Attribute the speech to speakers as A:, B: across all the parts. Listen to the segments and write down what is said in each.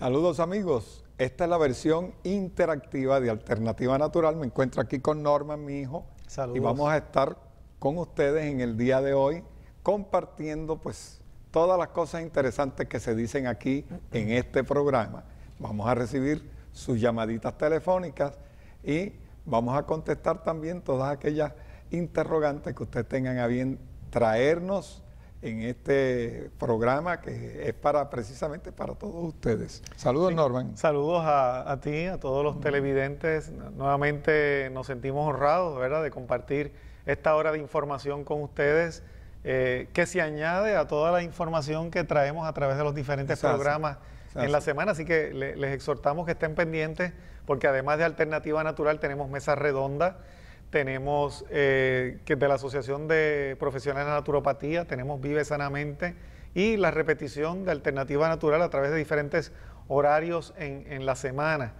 A: Saludos amigos, esta es la versión interactiva de Alternativa Natural. Me encuentro aquí con Norma, mi hijo, Saludos. y vamos a estar con ustedes en el día de hoy compartiendo pues todas las cosas interesantes que se dicen aquí en este programa. Vamos a recibir sus llamaditas telefónicas y vamos a contestar también todas aquellas interrogantes que ustedes tengan a bien traernos en este programa que es para precisamente para todos ustedes.
B: Saludos, Norman. Saludos a, ti, a todos los televidentes. Nuevamente nos sentimos honrados, ¿verdad?, de compartir esta hora de información con ustedes, eh, que se añade a toda la información que traemos a través de los diferentes programas en la semana. Así que les exhortamos que estén pendientes, porque además de Alternativa Natural tenemos mesa redonda tenemos eh, que de la Asociación de Profesionales de Naturopatía, tenemos Vive Sanamente y la repetición de Alternativa Natural a través de diferentes horarios en, la semana.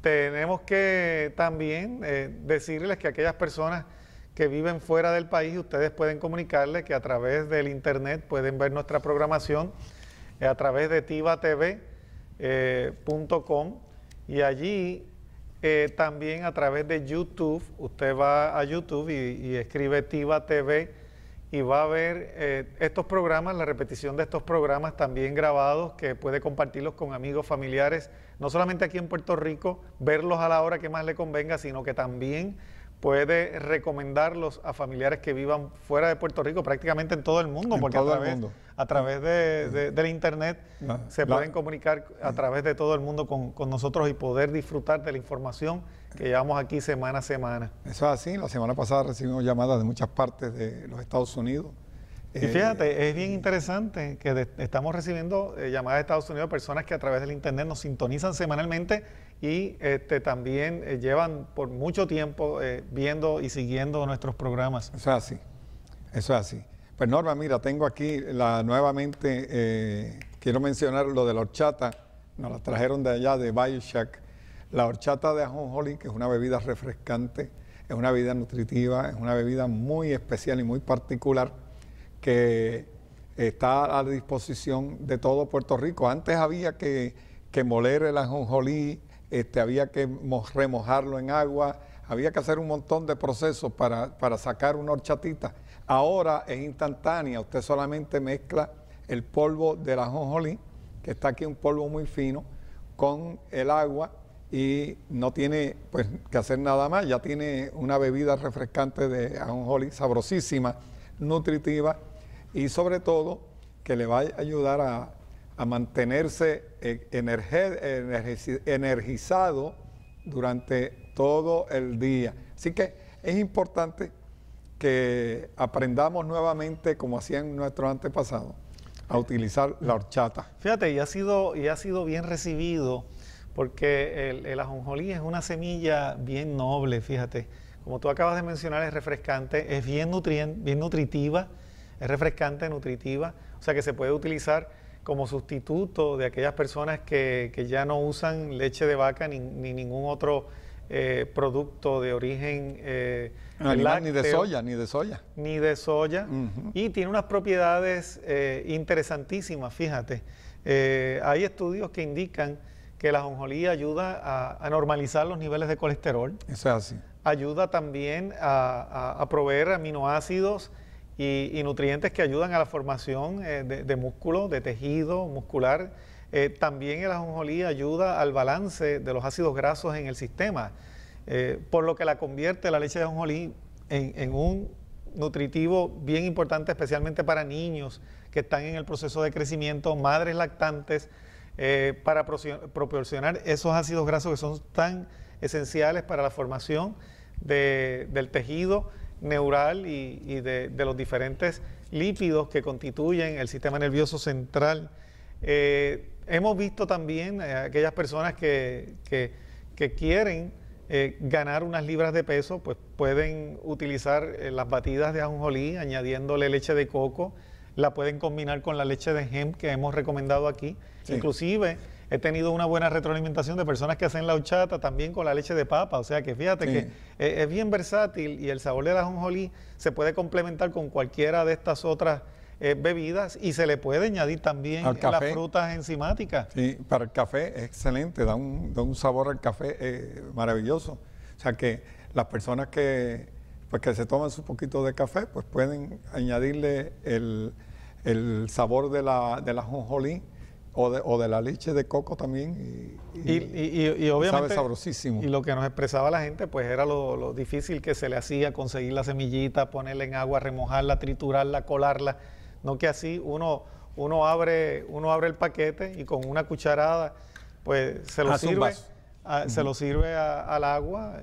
B: Tenemos que también eh, decirles que aquellas personas que viven fuera del país, ustedes pueden comunicarles que a través del internet pueden ver nuestra programación eh, a través de tivatv.com y allí eh, también a través de YouTube, usted va a YouTube y, escribe Tiva TV y va a ver eh, estos programas, la repetición de estos programas también grabados, que puede compartirlos con amigos, familiares, no solamente aquí en Puerto Rico, verlos a la hora que más le convenga, sino que también puede recomendarlos a familiares que vivan fuera de Puerto Rico, prácticamente en todo el mundo, porque a través, de, del Internet ah, se pueden comunicar a través de todo el mundo con, nosotros y poder disfrutar de la información que llevamos aquí semana a semana. Eso es así, la semana pasada recibimos llamadas
A: de muchas partes de los Estados Unidos. Y fíjate,
B: eh, es bien interesante que estamos recibiendo eh, llamadas de Estados Unidos de personas que a través del Internet nos sintonizan semanalmente y este, también eh, llevan por mucho tiempo eh, viendo y siguiendo nuestros programas.
A: Eso es así, eso es así. Pues Norma, mira, tengo aquí la, nuevamente, eh, quiero mencionar lo de la horchata, nos la trajeron de allá, de Bioshack. La horchata de ajonjolí, que es una bebida refrescante, es una bebida nutritiva, es una bebida muy especial y muy particular que está a la disposición de todo Puerto Rico. Antes había que, que moler el ajonjolí, este, había que remojarlo en agua, había que hacer un montón de procesos para, sacar una horchatita. Ahora es instantánea, usted solamente mezcla el polvo de la que está aquí un polvo muy fino, con el agua y no tiene pues que hacer nada más, ya tiene una bebida refrescante de ajonjolí sabrosísima, nutritiva y sobre todo que le va a ayudar a, a mantenerse energizado durante todo el día. Así que es importante que aprendamos nuevamente, como hacían nuestros antepasados, a utilizar la horchata.
B: Fíjate, y ha sido, y ha sido bien recibido, porque el, ajonjolí es una semilla bien noble, fíjate. Como tú acabas de mencionar, es refrescante, es bien, bien nutritiva, es refrescante, nutritiva, o sea que se puede utilizar como sustituto de aquellas personas que, ya no usan leche de vaca ni, ningún otro eh, producto de origen eh, ni de soya, ni de soya. Ni de soya. Y tiene unas propiedades eh, interesantísimas, fíjate. hay estudios que indican que la jonjolí ayuda a, normalizar los niveles de colesterol. Eso es así. Ayuda también a proveer aminoácidos y, nutrientes que ayudan a la formación eh, de, músculo, de tejido muscular. Eh, también el ajonjolí ayuda al balance de los ácidos grasos en el sistema, eh, por lo que la convierte la leche de ajonjolí en, un nutritivo bien importante, especialmente para niños que están en el proceso de crecimiento, madres lactantes, para proporcionar esos ácidos grasos que son tan esenciales para la formación del tejido neural y, de, los diferentes lípidos que constituyen el sistema nervioso central. Eh, hemos visto también eh, aquellas personas que, quieren eh, ganar unas libras de peso, pues pueden utilizar las batidas de ajonjolí añadiéndole leche de coco, la pueden combinar con la leche de hemp que hemos recomendado aquí. Inclusive he tenido una buena retroalimentación de personas que hacen la huchata también con la leche de papa. O sea que fíjate que eh, es, bien versátil y el sabor de la jonjolí se puede complementar con cualquiera de estas otras eh, bebidas y se le puede añadir también las frutas enzimáticas.
A: Sí, para el café es excelente, da un, un sabor al café eh, maravilloso. O sea que las personas pues, que, se toman su poquito de café, pues pueden añadirle el, sabor de la, de la jonjolí
B: o de, la leche
A: de coco también.
B: Y,
A: obviamente. Sabe sabrosísimo.
B: Y lo que nos expresaba la gente, pues era lo, difícil que se le hacía conseguir la semillita, ponerla en agua, remojarla, triturarla, colarla. No que así uno, uno, abre, uno abre el paquete y con una cucharada, pues se lo sirve. Se lo sirve al agua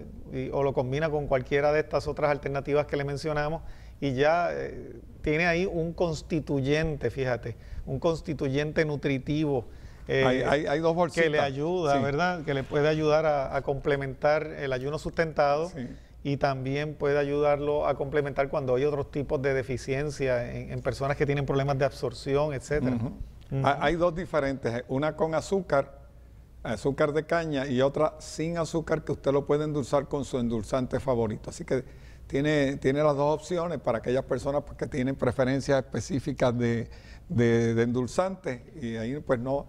B: o lo combina con cualquiera de estas otras alternativas que le mencionamos y ya eh, tiene ahí un constituyente, fíjate, un constituyente nutritivo. Eh, hay, dos bolsitas. Que le ayuda, ¿verdad? Que le puede ayudar a, complementar el ayuno sustentado y también puede ayudarlo a complementar cuando hay otros tipos de deficiencia en, personas que tienen problemas de absorción, etcétera. Hay dos diferentes, eh, una con azúcar, azúcar de caña y otra sin
A: azúcar que usted lo puede endulzar con su endulzante favorito. Así que tiene, las dos opciones para aquellas personas pues, que tienen preferencias específicas de, de, endulzantes y ahí pues no,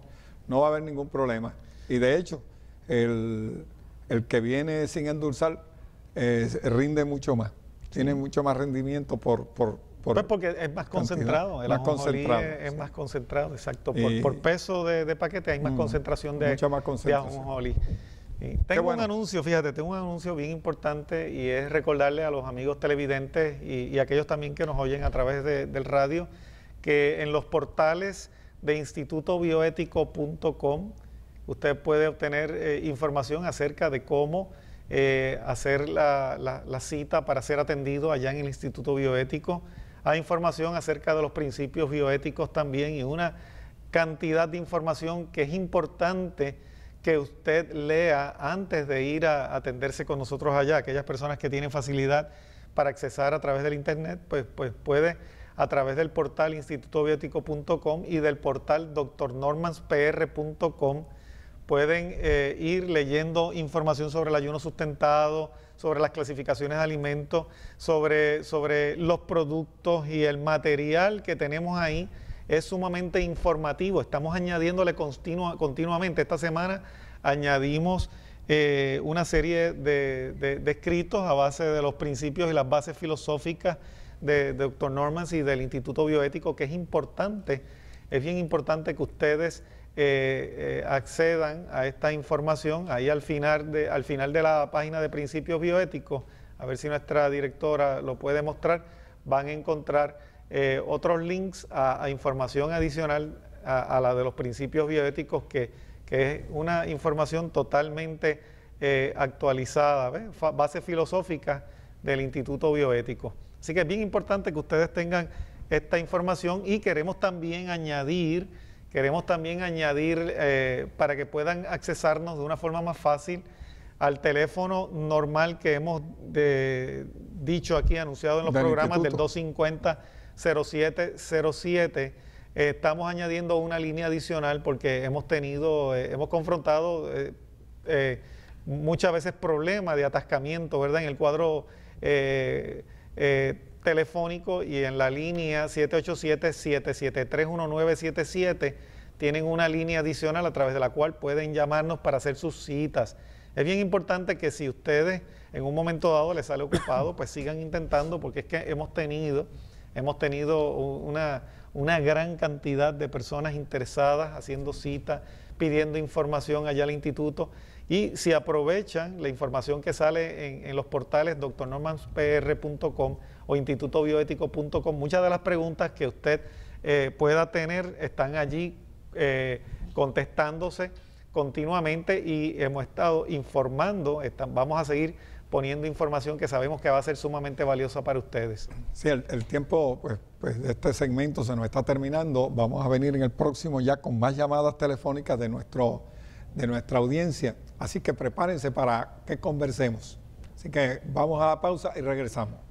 A: no va a haber ningún problema. Y de hecho, el, el que viene sin endulzar eh, rinde mucho más, tiene mucho más rendimiento por, por, pues
B: porque es más concentrado, el más es, más concentrado, exacto. Por, por peso de, paquete hay más mm, concentración de, Mucho más concentración. de tengo un anuncio, fíjate, tengo un anuncio bien importante y es recordarle a los amigos televidentes y, aquellos también que nos oyen a través del radio que en los portales de institutobioético.com usted puede obtener eh, información acerca de cómo eh, hacer la, cita para ser atendido allá en el Instituto Bioético. Hay información acerca de los principios bioéticos también y una cantidad de información que es importante que usted lea antes de ir a atenderse con nosotros allá. Aquellas personas que tienen facilidad para accesar a través del Internet, pues, pues puede a través del portal institutobiótico.com y del portal DrNormansPR.com pueden eh, ir leyendo información sobre el ayuno sustentado, sobre las clasificaciones de alimentos, sobre, sobre los productos y el material que tenemos ahí es sumamente informativo. Estamos añadiéndole continuamente. Esta semana añadimos eh, una serie de, escritos a base de los principios y las bases filosóficas de, Dr. Normans y del Instituto Bioético, que es importante, es bien importante que ustedes eh, eh, accedan a esta información. Ahí al final, de, al final de la página de principios bioéticos, a ver si nuestra directora lo puede mostrar, van a encontrar eh, otros links a, información adicional a, la de los principios bioéticos, que, es una información totalmente eh, actualizada, base filosófica del Instituto Bioético. Así que es bien importante que ustedes tengan esta información y queremos también añadir, queremos también añadir eh, para que puedan accesarnos de una forma más fácil al teléfono normal que hemos dicho aquí, anunciado en los programas del 250 0707. Eh, estamos añadiendo una línea adicional porque hemos tenido, eh, hemos confrontado eh, muchas veces problemas de atascamiento, ¿verdad? En el cuadro telefónico y en la línea 787-773-1977 tienen una línea adicional a través de la cual pueden llamarnos para hacer sus citas. Es bien importante que si ustedes en un momento dado les sale ocupado, pues sigan intentando porque es que hemos tenido Hemos tenido una, gran cantidad de personas interesadas haciendo citas, pidiendo información allá al instituto y si aprovechan la información que sale en, los portales drnormanspr.com o institutobioético.com, muchas de las preguntas que usted eh, pueda tener están allí eh, contestándose continuamente y hemos estado informando, vamos a seguir poniendo información que sabemos que va a ser sumamente valiosa para ustedes. Sí, el, tiempo
A: pues, pues, de este segmento se nos está terminando. Vamos a venir en el próximo ya con más llamadas telefónicas de, nuestro, de nuestra audiencia. Así que prepárense para que conversemos. Así que vamos a la pausa y regresamos.